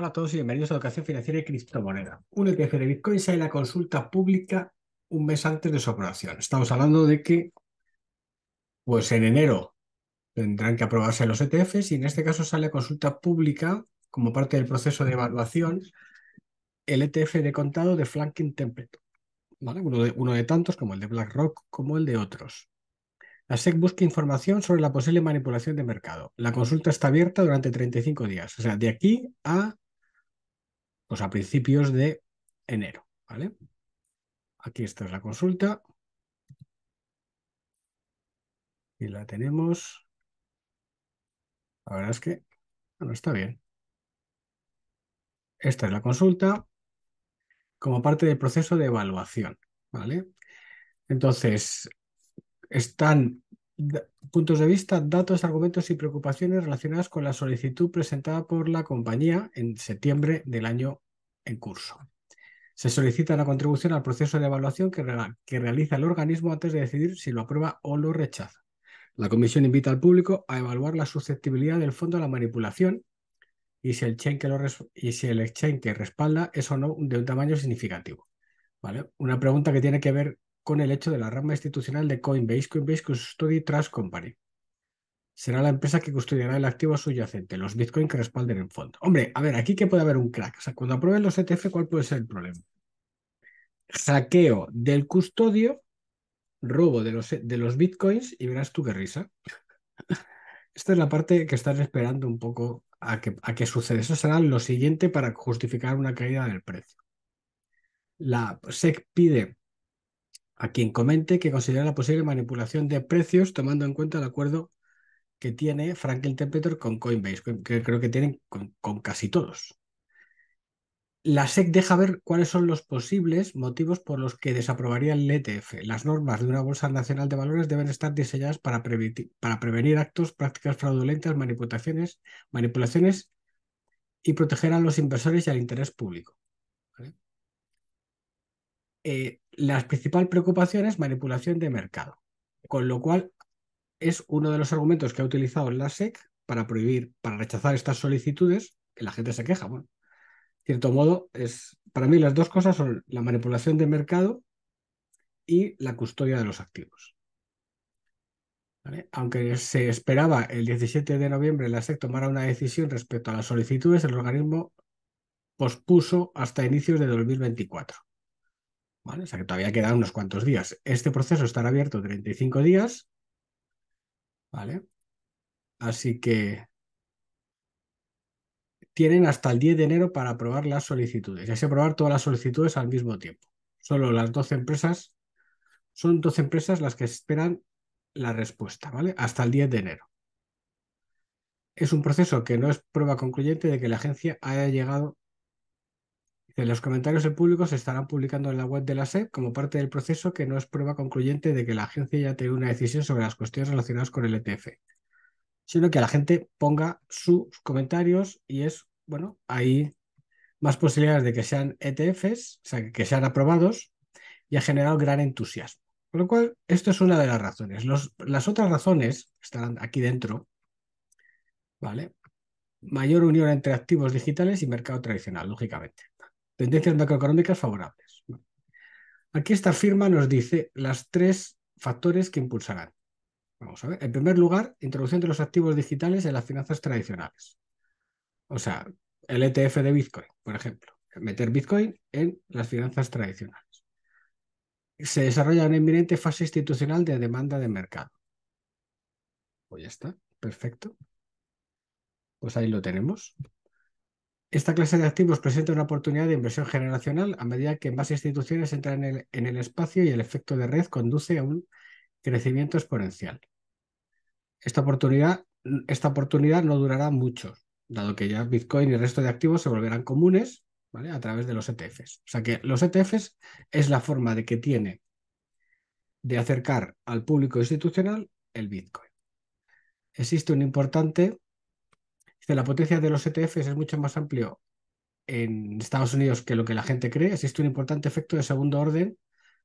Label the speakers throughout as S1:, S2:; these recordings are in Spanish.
S1: Hola a todos y bienvenidos a Educación Financiera y Criptomoneda, un ETF de Bitcoin sale la consulta pública un mes antes de su aprobación. Estamos hablando de que, pues en enero tendrán que aprobarse los ETFs y en este caso sale a consulta pública como parte del proceso de evaluación el ETF de contado de Flanking Templeton, ¿vale? uno, de, uno de tantos como el de BlackRock como el de otros. La SEC busca información sobre la posible manipulación de mercado. La consulta está abierta durante 35 días, o sea, de aquí a pues a principios de enero, ¿vale? Aquí esta es la consulta. Y la tenemos. La verdad es que, no está bien. Esta es la consulta como parte del proceso de evaluación, ¿vale? Entonces, están puntos de vista, datos, argumentos y preocupaciones relacionadas con la solicitud presentada por la compañía en septiembre del año en curso. Se solicita la contribución al proceso de evaluación que, realiza el organismo antes de decidir si lo aprueba o lo rechaza. La comisión invita al público a evaluar la susceptibilidad del fondo a la manipulación y si el exchange que, y si el exchange que respalda es o no de un tamaño significativo. ¿Vale? Una pregunta que tiene que ver con el hecho de la rama institucional de Coinbase, Coinbase Custody Trust Company. Será la empresa que custodiará el activo subyacente, los bitcoins que respalden el fondo. Hombre, a ver, aquí que puede haber un crack. O sea, cuando aprueben los ETF, ¿cuál puede ser el problema? Saqueo del custodio, robo de los, e, de los Bitcoins y verás tú qué risa. Esta es la parte que estás esperando un poco a que, a que suceda. Eso será lo siguiente para justificar una caída del precio. La SEC pide a quien comente que considera la posible manipulación de precios tomando en cuenta el acuerdo que tiene Franklin Templeton con Coinbase, que creo que tienen con, casi todos. La SEC deja ver cuáles son los posibles motivos por los que desaprobaría el ETF. Las normas de una bolsa nacional de valores deben estar diseñadas para, para prevenir actos, prácticas fraudulentas, manipulaciones, manipulaciones y proteger a los inversores y al interés público. Eh, la principal preocupación es manipulación de mercado, con lo cual es uno de los argumentos que ha utilizado la SEC para prohibir, para rechazar estas solicitudes, que la gente se queja. Bueno, cierto modo, es, para mí las dos cosas son la manipulación de mercado y la custodia de los activos. Aunque se esperaba el 17 de noviembre la SEC tomara una decisión respecto a las solicitudes, el organismo pospuso hasta inicios de 2024. O sea que todavía quedan unos cuantos días. Este proceso estará abierto 35 días, ¿vale? Así que tienen hasta el 10 de enero para aprobar las solicitudes. Y hay que aprobar todas las solicitudes al mismo tiempo. Solo las 12 empresas, son 12 empresas las que esperan la respuesta, ¿vale? Hasta el 10 de enero. Es un proceso que no es prueba concluyente de que la agencia haya llegado los comentarios del público se estarán publicando en la web de la SEP como parte del proceso que no es prueba concluyente de que la agencia ya tenido una decisión sobre las cuestiones relacionadas con el ETF, sino que la gente ponga sus comentarios y es, bueno, hay más posibilidades de que sean ETFs, o sea, que sean aprobados y ha generado gran entusiasmo. Con lo cual, esto es una de las razones. las otras razones estarán aquí dentro, ¿vale? Mayor unión entre activos digitales y mercado tradicional, lógicamente tendencias macroeconómicas favorables. Aquí esta firma nos dice las tres factores que impulsarán. Vamos a ver. En primer lugar, introducción de los activos digitales en las finanzas tradicionales. O sea, el ETF de Bitcoin, por ejemplo. Meter Bitcoin en las finanzas tradicionales. Se desarrolla una inminente fase institucional de demanda de mercado. Pues ya está, perfecto. Pues ahí lo tenemos. Esta clase de activos presenta una oportunidad de inversión generacional a medida que más instituciones entran en el, espacio y el efecto de red conduce a un crecimiento exponencial. Esta oportunidad, esta oportunidad no durará mucho, dado que ya Bitcoin y el resto de activos se volverán comunes ¿vale? a través de los ETFs. O sea que los ETFs es la forma de que tiene de acercar al público institucional el Bitcoin. Existe un importante la potencia de los ETFs es mucho más amplio en Estados Unidos que lo que la gente cree. Existe un importante efecto de segundo orden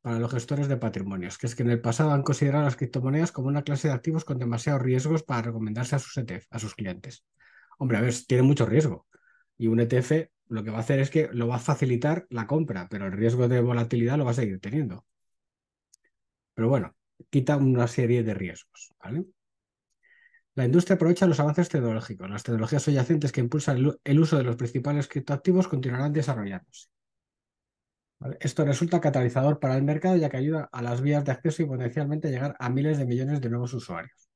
S1: para los gestores de patrimonios, que es que en el pasado han considerado las criptomonedas como una clase de activos con demasiados riesgos para recomendarse a sus ETF, a sus clientes. Hombre, a ver, tiene mucho riesgo. Y un ETF lo que va a hacer es que lo va a facilitar la compra, pero el riesgo de volatilidad lo va a seguir teniendo. Pero bueno, quita una serie de riesgos, ¿vale? La industria aprovecha los avances tecnológicos. Las tecnologías subyacentes que impulsan el, uso de los principales criptoactivos continuarán desarrollándose. Esto resulta catalizador para el mercado ya que ayuda a las vías de acceso y potencialmente a llegar a miles de millones de nuevos usuarios.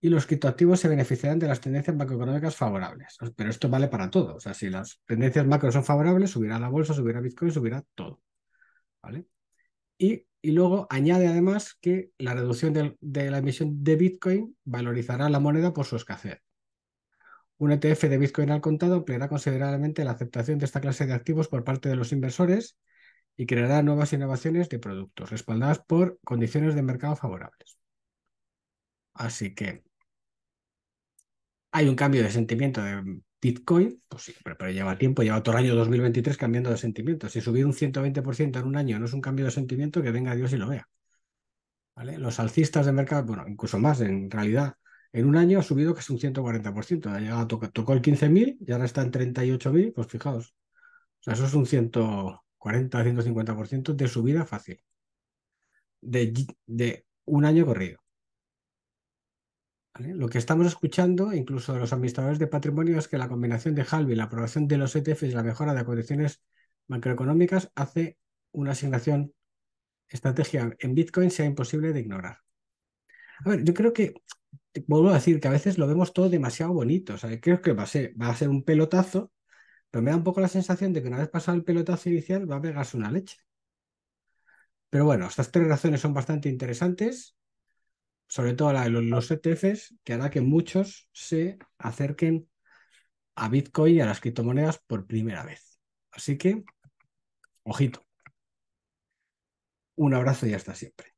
S1: Y los criptoactivos se beneficiarán de las tendencias macroeconómicas favorables. Pero esto vale para todo. O sea, si las tendencias macro son favorables, subirá la bolsa, subirá Bitcoin, subirá todo. ¿Vale? Y, luego añade además que la reducción de la emisión de Bitcoin valorizará la moneda por su escasez. Un ETF de Bitcoin al contado ampliará considerablemente la aceptación de esta clase de activos por parte de los inversores y creará nuevas innovaciones de productos respaldadas por condiciones de mercado favorables. Así que hay un cambio de sentimiento de Bitcoin, pues siempre, pero, lleva tiempo, lleva todo el año 2023 cambiando de sentimiento. Si subir un 120% en un año no es un cambio de sentimiento, que venga Dios y lo vea. ¿Vale? Los alcistas de mercado, bueno, incluso más en realidad, en un año ha subido que es un 140%. Ha llegado, tocó, el 15.000 y ahora está en 38.000, pues fijaos. O sea, eso es un 140, 150% de subida fácil. de un año corrido. ¿eh? Lo que estamos escuchando, incluso de los administradores de patrimonio, es que la combinación de halby, la aprobación de los ETFs y la mejora de condiciones macroeconómicas hace una asignación estratégica en Bitcoin sea imposible de ignorar. A ver, yo creo que, vuelvo a decir que a veces lo vemos todo demasiado bonito, o sea, creo que va a ser, va a ser un pelotazo, pero me da un poco la sensación de que una vez pasado el pelotazo inicial va a pegarse una leche. Pero bueno, estas tres razones son bastante interesantes sobre todo la de los ETFs, que hará que muchos se acerquen a Bitcoin y a las criptomonedas por primera vez. Así que, ojito. Un abrazo y hasta siempre.